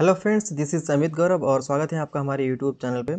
hello friends this is Amit Gaurav और स्वागत है आपका हमारे यूट्यूब चैनल पे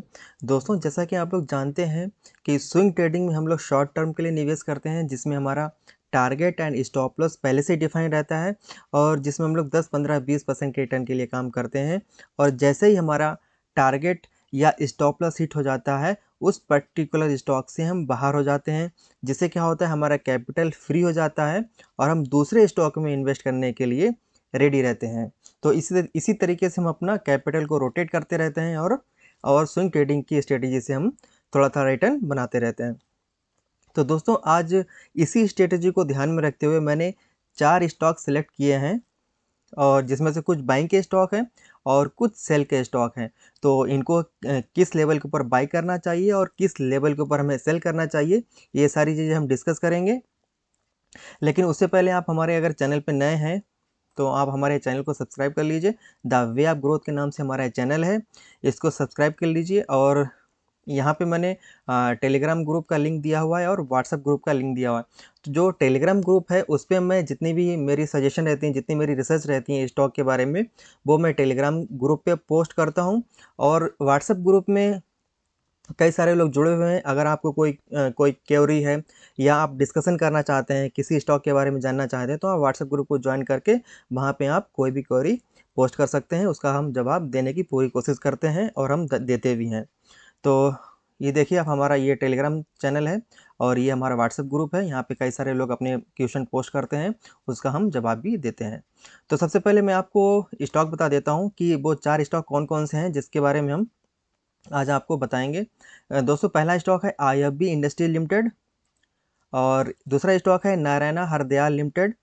दोस्तों जैसा कि आप लोग जानते हैं कि स्विंग ट्रेडिंग में हम लोग शॉर्ट टर्म के लिए निवेश करते हैं जिसमें हमारा टारगेट एंड स्टॉप लॉस पहले से डिफाइन रहता है और जिसमें हम लोग 10 15 20 परसेंट के रिटर्न के लिए काम करते हैं और जैसे ही हमारा टारगेट या स्टॉप लॉस हिट हो जाता है उस पर्टिकुलर स्टॉक से हम बाहर हो जाते हैं जिससे क्या होता है हमारा कैपिटल फ्री हो जाता है और हम दूसरे स्टॉक में इन्वेस्ट करने के लिए रेडी रहते हैं तो इसी इसी तरीके से हम अपना कैपिटल को रोटेट करते रहते हैं और और स्विंग ट्रेडिंग की स्ट्रेटजी से हम थोड़ा थोड़ा रिटर्न बनाते रहते हैं तो दोस्तों आज इसी स्ट्रेटजी को ध्यान में रखते हुए मैंने चार स्टॉक सेलेक्ट किए हैं और जिसमें से कुछ बाइंग के स्टॉक हैं और कुछ सेल के स्टॉक हैं तो इनको किस लेवल के ऊपर बाई करना चाहिए और किस लेवल के ऊपर हमें सेल करना चाहिए ये सारी चीज़ें हम डिस्कस करेंगे लेकिन उससे पहले आप हमारे अगर चैनल पर नए हैं तो आप हमारे चैनल को सब्सक्राइब कर लीजिए द वे ऑफ ग्रोथ के नाम से हमारा चैनल है इसको सब्सक्राइब कर लीजिए और यहाँ पे मैंने टेलीग्राम ग्रुप का लिंक दिया हुआ है और व्हाट्सअप ग्रुप का लिंक दिया हुआ है तो जो टेलीग्राम ग्रुप है उस पर मैं जितनी भी मेरी सजेशन रहती हैं जितनी मेरी रिसर्च रहती हैं स्टॉक के बारे में वो मैं टेलीग्राम ग्रुप पे पोस्ट करता हूँ और व्हाट्सअप ग्रुप में कई सारे लोग जुड़े हुए हैं अगर आपको कोई कोई क्योरी है या आप डिस्कसन करना चाहते हैं किसी स्टॉक के बारे में जानना चाहते हैं तो आप व्हाट्सएप ग्रुप को ज्वाइन करके वहाँ पे आप कोई भी क्योरी पोस्ट कर सकते हैं उसका हम जवाब देने की पूरी कोशिश करते हैं और हम देते भी हैं तो ये देखिए आप हमारा ये टेलीग्राम चैनल है और ये हमारा व्हाट्सएप ग्रुप है यहाँ पे कई सारे लोग अपने क्वेश्चन पोस्ट करते हैं उसका हम जवाब भी देते हैं तो सबसे पहले मैं आपको स्टॉक बता देता हूँ कि वो चार स्टॉक कौन कौन से हैं जिसके बारे में हम आज आपको बताएंगे दोस्तों पहला स्टॉक है I F B industry limited और दूसरा स्टॉक है नारायणा हरदयाल लिमिटेड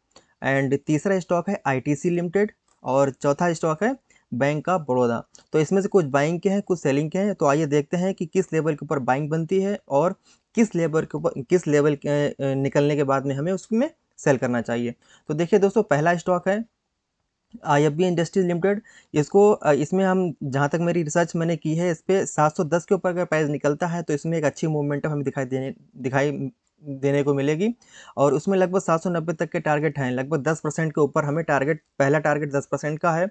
एंड तीसरा स्टॉक है आईटीसी लिमिटेड और चौथा स्टॉक है बैंक ऑफ बड़ौदा तो इसमें से कुछ बाइंग के हैं कुछ सेलिंग के हैं तो आइए देखते हैं कि किस लेवल के ऊपर बाइंग बनती है और किस लेवल के ऊपर किस लेवल के निकलने के बाद में हमें उसमें सेल करना चाहिए तो देखिए दोस्तों पहला स्टॉक है I F B industries limited इसको इसमें हम जहाँ तक मेरी रिसर्च मैंने की है इस पर सात सौ दस के ऊपर अगर प्राइस निकलता है तो इसमें एक अच्छी मूवमेंट हमें दिखाई देने दिखाई देने को मिलेगी और उसमें लगभग 790 तक के टारगेट हैं लगभग 10 परसेंट के ऊपर हमें टारगेट पहला टारगेट 10 परसेंट का है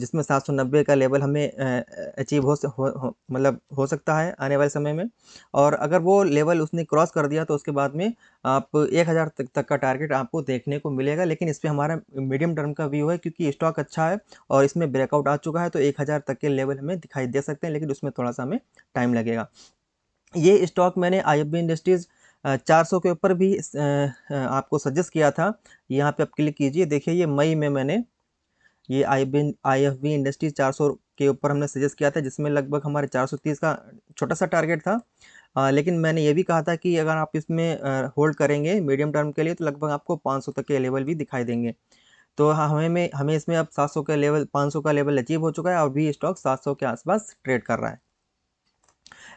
जिसमें 790 का लेवल हमें अचीव हो, हो मतलब हो सकता है आने वाले समय में और अगर वो लेवल उसने क्रॉस कर दिया तो उसके बाद में आप 1000 तक तक का टारगेट आपको देखने को मिलेगा लेकिन इस पर हमारा मीडियम टर्म का व्यू है क्योंकि स्टॉक अच्छा है और इसमें ब्रेकआउट आ चुका है तो एक तक के लेवल हमें दिखाई दे सकते हैं लेकिन उसमें थोड़ा सा हमें टाइम लगेगा ये स्टॉक मैंने आई इंडस्ट्रीज़ चार सौ के ऊपर भी आपको सजेस्ट किया था यहाँ पे आप क्लिक कीजिए देखिए ये मई में मैंने ये I B I F B industry चार सौ के ऊपर हमने सजेस्ट किया था जिसमें लगभग हमारे चार सौ तीस का छोटा सा टारगेट था आ, लेकिन मैंने ये भी कहा था कि अगर आप इसमें होल्ड करेंगे मीडियम टर्म के लिए तो लगभग आपको पाँच सौ तक के लेवल भी दिखाई देंगे तो हमें में हमें इसमें अब सात सौ का लेवल पाँच सौ का लेवल अचीव हो चुका है और भी स्टॉक सात सौ के आसपास ट्रेड कर रहा है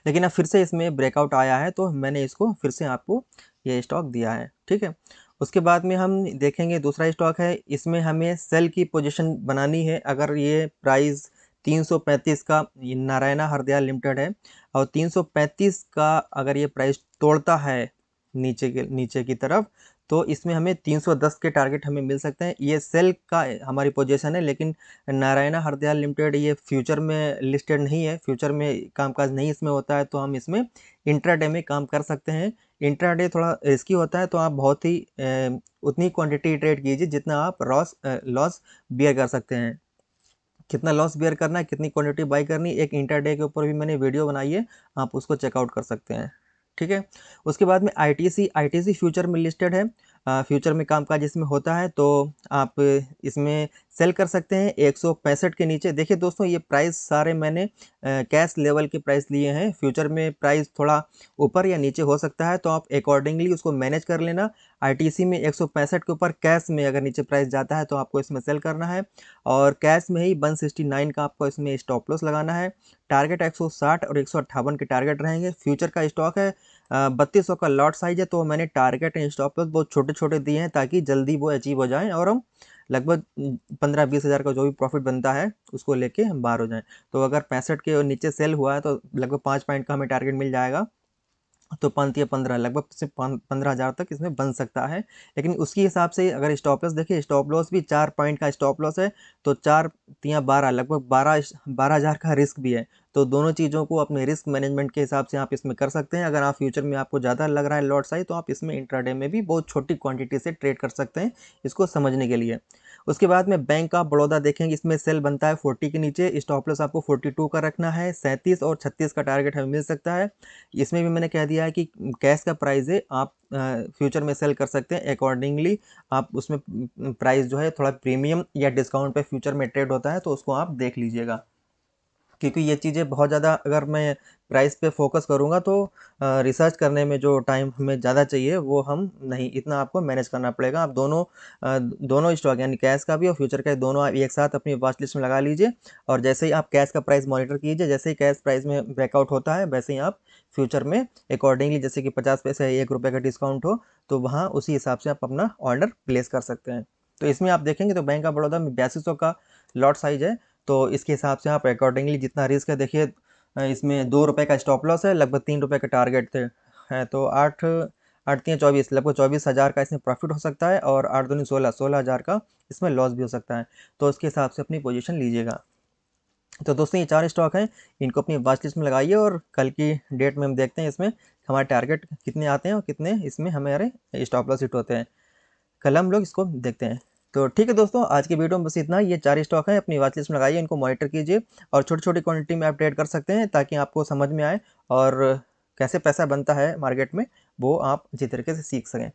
लेकिन अब फिर से इसमें ब्रेकआउट आया है तो मैंने इसको फिर से आपको ये स्टॉक दिया है ठीक है उसके बाद में हम देखेंगे दूसरा स्टॉक है इसमें हमें सेल की पोजिशन बनानी है अगर ये प्राइस 335 का नारायणा हरदयाल लिमिटेड है और 335 का अगर ये प्राइस तोड़ता है नीचे के नीचे की तरफ तो इसमें हमें 310 के टारगेट हमें मिल सकते हैं ये सेल का हमारी पोजीशन है लेकिन नारायणा हरदयाल लिमिटेड ये फ्यूचर में लिस्टेड नहीं है फ्यूचर में कामकाज नहीं इसमें होता है तो हम इसमें इंट्राडे में काम कर सकते हैं इंट्राडे थोड़ा रिस्की होता है तो आप बहुत ही उतनी क्वान्टिटी ट्रेड कीजिए जितना आप लॉस लॉस बियर कर सकते हैं कितना लॉस बियर करना है कितनी क्वान्टिटी बाई करनी एक इंटरडे के ऊपर भी मैंने वीडियो बनाई है आप उसको चेकआउट कर सकते हैं ठीक है उसके बाद में आई टी फ्यूचर में लिस्टेड है फ्यूचर में काम काज इसमें होता है तो आप इसमें सेल कर सकते हैं एक के नीचे देखिए दोस्तों ये प्राइस सारे मैंने कैश लेवल के प्राइस लिए हैं फ्यूचर में प्राइस थोड़ा ऊपर या नीचे हो सकता है तो आप अकॉर्डिंगली उसको मैनेज कर लेना आईटीसी में एक के ऊपर कैश में अगर नीचे प्राइस जाता है तो आपको इसमें सेल करना है और कैश में ही वन का आपको इसमें स्टॉप लॉस लगाना है टारगेट एक और एक के टारगेट रहेंगे फ्यूचर का स्टॉक है बत्तीस का लॉट साइज है तो मैंने टारगेट एंड स्टॉप लॉस बहुत छोटे छोटे दिए हैं ताकि जल्दी वो अचीव हो जाएँ और हम लगभग पंद्रह बीस हज़ार का जो भी प्रॉफिट बनता है उसको लेके हम बाहर हो जाएँ तो अगर पैंसठ के नीचे सेल हुआ है तो लगभग पाँच पॉइंट का हमें टारगेट मिल जाएगा तो पंत या पंद्रह लगभग सिर्फ पंद्रह हज़ार तक इसमें बन सकता है लेकिन उसके हिसाब से अगर स्टॉप लॉस देखिए स्टॉप लॉस भी चार पॉइंट का स्टॉप लॉस है तो चार या बारह लगभग बारह बारह हज़ार का रिस्क भी है तो दोनों चीज़ों को अपने रिस्क मैनेजमेंट के हिसाब से आप इसमें कर सकते हैं अगर आप फ्यूचर में आपको ज़्यादा लग रहा है लॉट साइज तो आप इसमें इंट्राडे में भी बहुत छोटी क्वांटिटी से ट्रेड कर सकते हैं इसको समझने के लिए उसके बाद में बैंक ऑफ बड़ौदा देखेंगे इसमें सेल बनता है फोर्टी के नीचे स्टॉपलस आपको फोर्टी का रखना है सैंतीस और छत्तीस का टारगेट हमें मिल सकता है इसमें भी मैंने कह दिया है कि कैश का प्राइज है आप फ्यूचर में सेल कर सकते हैं अकॉर्डिंगली आप उसमें प्राइस जो है थोड़ा प्रीमियम या डिस्काउंट पे फ्यूचर में ट्रेड होता है तो उसको आप देख लीजिएगा क्योंकि ये चीज़ें बहुत ज़्यादा अगर मैं प्राइस पे फोकस करूँगा तो रिसर्च करने में जो टाइम हमें ज़्यादा चाहिए वो हम नहीं इतना आपको मैनेज करना पड़ेगा आप दोनों दोनों स्टॉक यानी कैश का भी और फ्यूचर का दोनों आप एक साथ अपनी वॉच लिस्ट में लगा लीजिए और जैसे ही आप कैश का प्राइस मॉनिटर कीजिए जैसे ही कैश प्राइस में ब्रेकआउट होता है वैसे ही आप फ्यूचर में अकॉर्डिंगली जैसे कि पचास पैसे एक रुपये का डिस्काउंट हो तो वहाँ उसी हिसाब से आप अपना ऑर्डर प्लेस कर सकते हैं तो इसमें आप देखेंगे तो बैंक ऑफ बड़ौदा में बयासी का लॉट साइज है तो इसके हिसाब से आप अकॉर्डिंगली जितना रिस्क है देखिए इसमें दो रुपये का स्टॉप लॉस है लगभग तीन रुपये का टारगेट थे हैं तो आठ आठ तीन चौबीस लगभग चौबीस हज़ार का इसमें प्रॉफिट हो सकता है और आठ दूनी सोलह सोलह हज़ार का इसमें लॉस भी हो सकता है तो उसके हिसाब से अपनी पोजीशन लीजिएगा तो दोस्तों ये चार स्टॉक हैं इनको अपनी वॉच लिस्ट में लगाइए और कल की डेट में हम देखते हैं इसमें हमारे टारगेट कितने आते हैं और कितने इसमें हमारे स्टॉप लॉस हिट होते हैं कल हम लोग इसको देखते हैं तो ठीक है दोस्तों आज की वीडियो में बस इतना ये चार स्टॉक है अपनी वाचलिस्ट लिस्ट में लगाइए इनको मॉनिटर कीजिए और छोटी छोटी क्वांटिटी में आप ट्रेड कर सकते हैं ताकि आपको समझ में आए और कैसे पैसा बनता है मार्केट में वो आप अच्छी तरीके से सीख सकें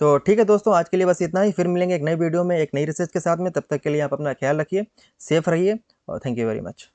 तो ठीक है दोस्तों आज के लिए बस इतना ही फिर मिलेंगे एक नई वीडियो में एक नई रिसर्च के साथ में तब तक के लिए आप अपना ख्याल रखिए सेफ रहिए और थैंक यू वेरी मच